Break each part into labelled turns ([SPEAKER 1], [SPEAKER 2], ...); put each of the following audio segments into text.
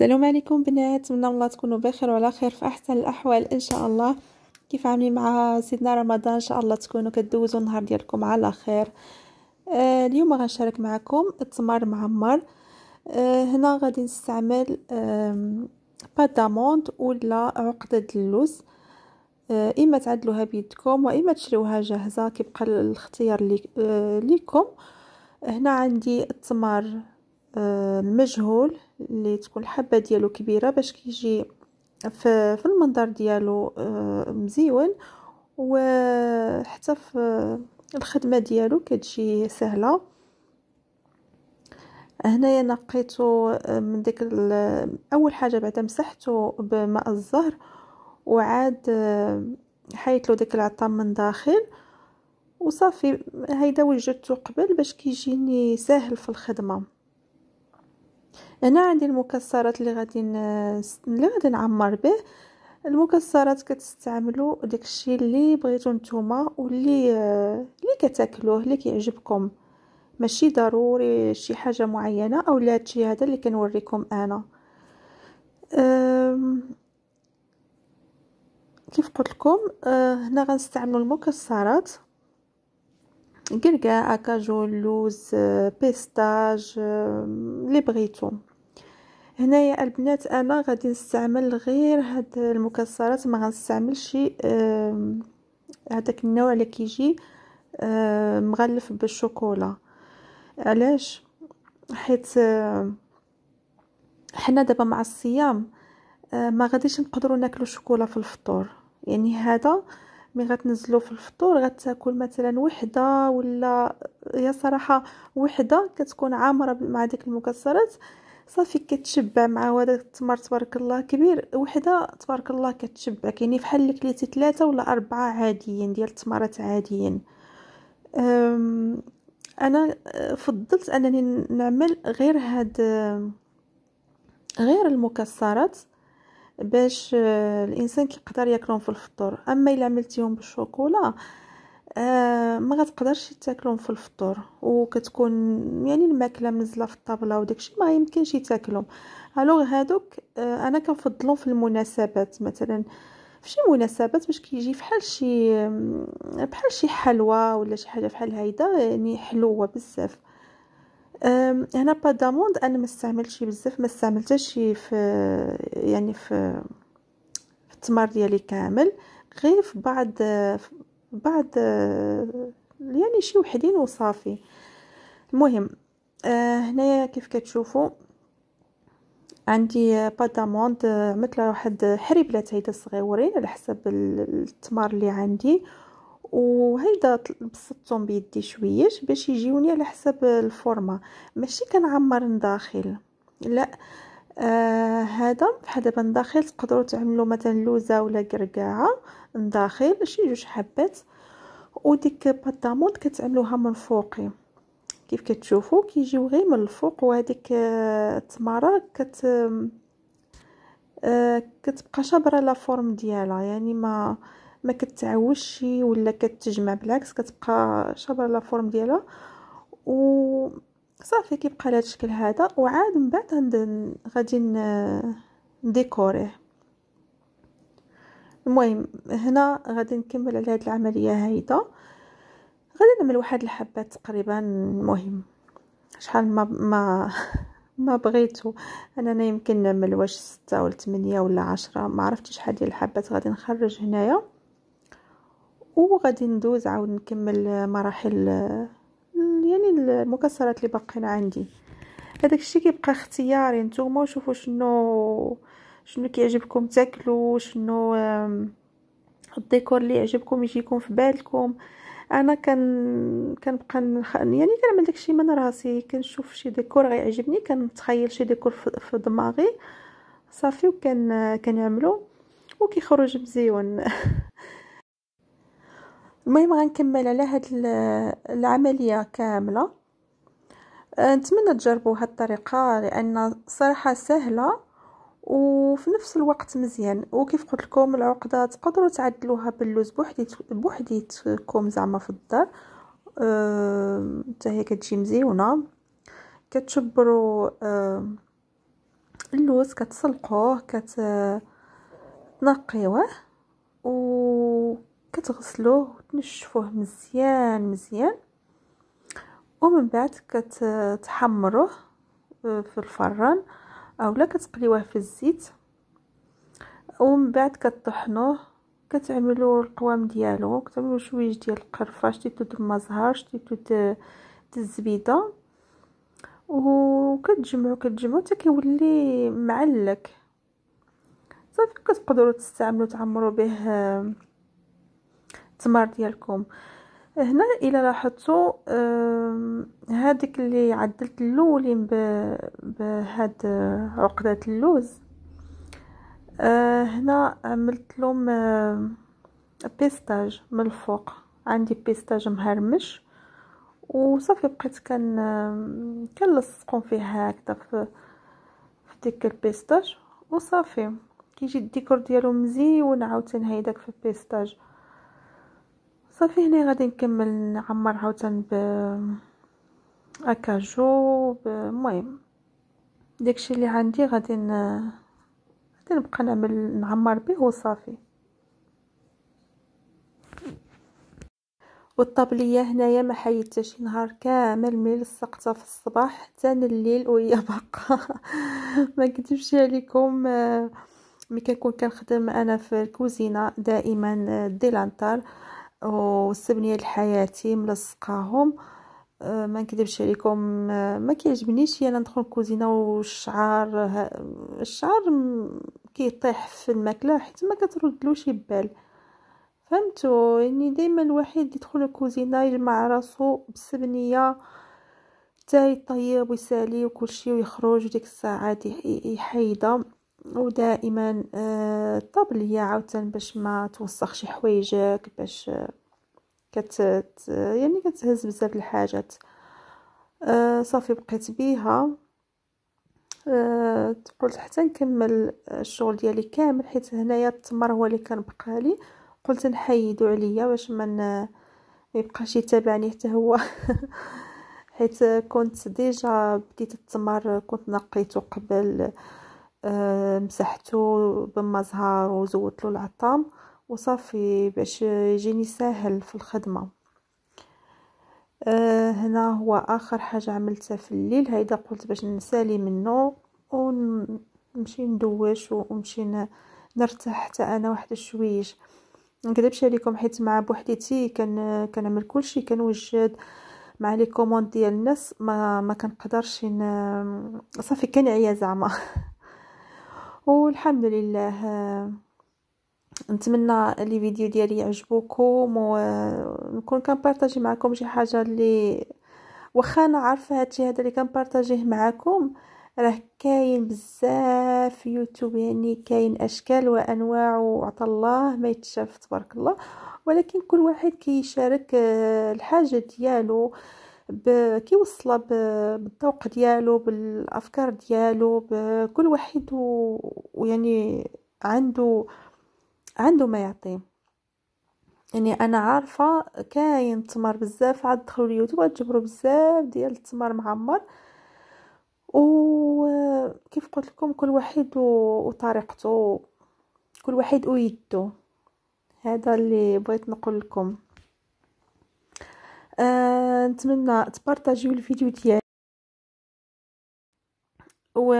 [SPEAKER 1] السلام عليكم بنات نتمنى الله تكونوا بخير وعلى خير في احسن الاحوال ان شاء الله كيف عاملين مع سيدنا رمضان ان شاء الله تكونوا كدوزوا النهار ديالكم على خير آه اليوم غنشارك معكم التمر معمر آه هنا غادي نستعمل آه بات داموند ولا عقده اللوز آه اما تعدلوها بيدكم واما تشريوها جاهزه كيبقى الاختيار لي آه ليكم هنا عندي التمر آه المجهول اللي تكون الحبه ديالو كبيره باش كيجي في, في المنظر ديالو آه، مزيون وحتى في آه، الخدمه ديالو كتجي سهله هنايا نقيتو آه، من ديك اول حاجه بعدا مسحته بماء الزهر وعاد حيت له ديك العطام من داخل وصافي هيدا وجدته قبل باش كيجيني ساهل في الخدمه هنا عندي المكسرات اللي غادي اللي غادي نعمر به المكسرات كتستعملوا داكشي اللي بغيتو نتوما واللي اللي كتاكلوه اللي كيعجبكم ماشي ضروري شي حاجه معينه او لا هادشي هذا اللي كنوريكم انا كيف قلت لكم أه، هنا غنستعملوا المكسرات قرقاع كاجول لوز بيستاج اللي بغيتو هنايا البنات انا غادي نستعمل غير هاد المكسرات ما غنستعملش هذاك النوع اللي كيجي مغلف بالشوكولا علاش حيت حنا دابا مع الصيام ما غاديش نقدروا ناكلوا الشوكولا في الفطور يعني هذا مي غتنزلو في الفطور غتاكل مثلا وحده ولا هي صراحه وحده كتكون عامره مع ديك المكسرات صافي كتشبع مع هذا التمر تبارك الله كبير وحده تبارك الله كتشبعك يعني فحال اللي كليتي ثلاثه ولا اربعه عاديين ديال التمرات عاديين انا آه، فضلت انني نعمل غير هاد آه، غير المكسرات باش آه، الانسان كيقدر ياكلهم في الفطور اما الا عملتيهم بالشوكولا آه، ما غتقدرش تاكلهم في الفطور وكتكون يعني الماكله منزله في الطابله وداكشي ما يمكنش تاكلهم الوغ هادوك آه، انا كنفضلهم في المناسبات مثلا في شي مناسبات باش كيجي فحال شي بحال شي حلوى ولا شي حاجه فحال هيدا يعني حلوه بزاف هنا باداموند انا ما استعملتش بزاف ما استعملتهاش في يعني في, التمر ديالي كامل غير في بعض بعض يعني شي وحدين وصافي المهم أه، هنايا كيف كتشوفوا عندي باداموند عملت واحد حريبلات هيدا صغيورين على حسب التمر اللي عندي وهيدا بسطتهم بيدي شويش باش يجيوني على حسب الفورما ماشي كنعمر من داخل لا آه هذا بحال دابا من داخل تقدروا تعملوا مثلا لوزه ولا قرقاعه من داخل شي جوج حبات وديك بات كتعملوها من فوقي كيف كتشوفوا كيجيو غير من الفوق وهذيك التماره آه، كت آه كتبقى شابره لا فورم ديالها يعني ما ما كتعوش ولا كتجمع بالعكس كتبقى شابه لا فورم ديالها و صافي كيبقى على الشكل هذا وعاد من بعد غادي نديكوريه المهم هنا غادي نكمل على هذه العمليه هيدا غادي نعمل واحد الحبات تقريبا المهم شحال ما ما ما بغيتو انا, أنا يمكن نعمل واش ستة ولا 8 ولا عشرة ما عرفتش شحال ديال الحبات غادي نخرج هنايا وغادي ندوز عاود نكمل مراحل يعني المكسرات اللي باقين عندي هذاك الشيء كيبقى اختياري نتوما شوفوا شنو شنو كيعجبكم تاكلوا شنو الديكور اللي يعجبكم يجيكم في بالكم انا كان كنبقى نخ... يعني كنعمل داكشي من راسي كنشوف شي ديكور غيعجبني كنتخيل شي ديكور في دماغي صافي وكان كنعملو وكيخرج مزيون المهم غنكمل على هاد العمليه كامله أه، نتمنى تجربوا هاد الطريقه لان صراحه سهله وفي نفس الوقت مزيان وكيف قلت لكم العقده تقدروا تعدلوها باللوز بوحديت بوحديتكم زعما في الدار أه، حتى أه... هي كتجي مزيونه كتشبروا أه... اللوز كتسلقوه كتنقيوه و كتغسلوه وتنشفوه مزيان مزيان ومن بعد كتحمروه آه، في الفران اولا كتقليوه في الزيت ومن بعد كطحنوه كتعملوا القوام ديالو كتعملوا شويه ديال القرفه شتيتو د المزهر شتيتو د الزبيده وكتجمعوا كتجمعوا حتى كيولي معلك صافي كتقدروا تستعملوا تعمروا به آه، التمر ديالكم هنا الى لاحظتوا هذيك اللي عدلت اللولين بهاد عقده اللوز آه، هنا عملت لهم بيستاج من الفوق عندي بيستاج مهرمش وصافي بقيت كان كنلصقهم فيه هكذا في ديك البيستاج وصافي كيجي الديكور ديالو مزيون عاوتاني هيداك في البيستاج صافي هنا غادي نكمل نعمر عاوتاني ب اكاجو المهم داكشي اللي عندي غادي ن... غادي نبقى نعمل نعمر به وصافي والطابليه هنايا ما حيدتهاش نهار كامل ملي لصقتها في الصباح حتى الليل وهي باقا ما كنتبش عليكم ملي كنكون كنخدم انا في الكوزينه دائما ديلانتار والسبنيه حياتي ملصقاهم آه، ما نكذبش عليكم آه، ما كيعجبنيش انا ندخل الكوزينه والشعر الشعر كيطيح في الماكله حيت ما كتردلوش بال فهمتوا يعني دائما الواحد يدخل الكوزينه يجمع راسو بالسبنيه حتى يطيب ويسالي وكلشي ويخرج وديك الساعه يحيدها ودائما آه، ليا عاوتاني باش ما توسخش حوايجك باش آه، كت يعني كتهز بزاف الحاجات آه، صافي بقيت بيها قلت حتى نكمل الشغل ديالي كامل حيت هنايا التمر هو اللي كان بقالي قلت نحيدو عليا باش ما يبقاش يتابعني حتى هو حيت كنت ديجا بديت التمر كنت نقيته قبل آه، مسحته بمزهر وزودت له العطام وصافي باش يجيني ساهل في الخدمه آه، هنا هو اخر حاجه عملتها في الليل هيدا قلت باش نسالي منه ونمشي ندوش ونمشي نرتاح حتى انا واحد الشويج نكذبش عليكم حيت مع بوحديتي كان كنعمل كلشي كنوجد مع لي كوموند ديال الناس ما ما كنقدرش صافي كنعيا زعما والحمد لله نتمنى لي فيديو ديالي يعجبوكم ونكون كنبارطاجي معكم شي حاجه اللي واخا انا عارفه هادشي هذا اللي كنبارطاجيه معكم راه كاين بزاف في يوتيوب يعني كاين اشكال وانواع وعطى الله ما يتشاف تبارك الله ولكن كل واحد كيشارك آه، الحاجه ديالو كيوصله بالذوق ديالو بالافكار ديالو بكل واحد ويعني عنده عنده ما يعطي يعني انا عارفه كاين تمر بزاف عاد دخلوا اليوتيوب تجبروا بزاف ديال التمر معمر وكيف قلت لكم كل واحد وطريقته كل واحد ويدو هذا اللي بغيت نقول لكم آه، نتمنى تبارطاجيو الفيديو ديالي و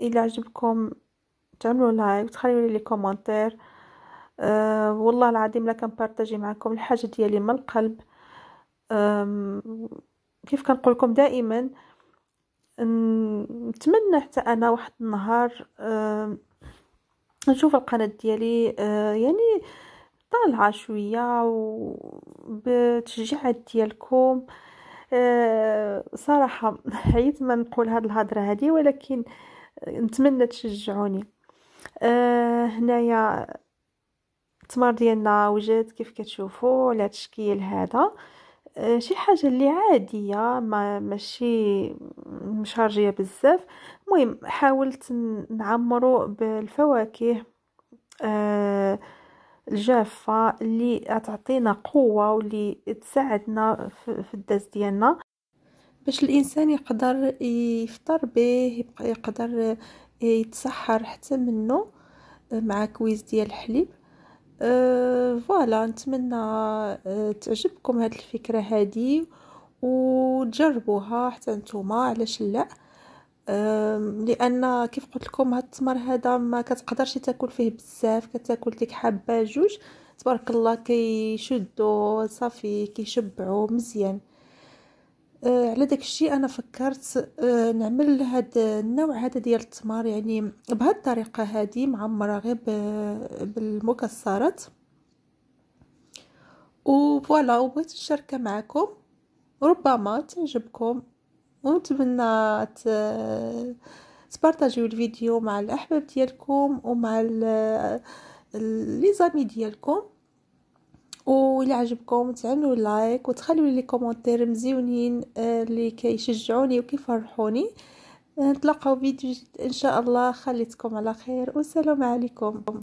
[SPEAKER 1] الى عجبكم تعملوا لايك تخليوا لي كومونتير أه والله العظيم لا كنبارطاجي معكم الحاجه ديالي من القلب كيف كنقول لكم دائما نتمنى حتى انا واحد النهار أه نشوف القناه ديالي أه يعني طالعه شويه وبتشجيعات ديالكم آه، صراحه حيت ما نقول هاد الهضره هادي ولكن نتمنى تشجعوني أه هنايا التمر ديالنا وجد كيف كتشوفوا على تشكيل هذا آه، شي حاجه اللي عاديه ما ماشي مشارجيه بزاف المهم حاولت نعمرو بالفواكه أه الجافة اللي تعطينا قوة واللي تساعدنا في الدس ديالنا باش الانسان يقدر يفطر به يقدر يتسحر حتى منه مع كويس ديال الحليب أه فوالا نتمنى أه، تعجبكم هاد الفكره هادي وتجربوها حتى نتوما علاش لا لان كيف قلت لكم هاد التمر هذا ما كتقدرش تاكل فيه بزاف كتاكل ديك حبه جوج تبارك الله كيشدو صافي كيشبعو مزيان آه على داك الشيء انا فكرت آه نعمل هاد النوع هذا ديال التمر يعني بهاد الطريقه هذه معمره غير بالمكسرات وفوالا وبغيت نشاركها معكم ربما تعجبكم ونتمنى تبارطاجيو الفيديو مع الاحباب ديالكم ومع لي زامي ديالكم واللي عجبكم تعملوا لايك وتخليوا لي كومونتير مزيونين آه، اللي كيشجعوني وكيفرحوني نتلاقاو فيديو ان شاء الله خليتكم على خير والسلام عليكم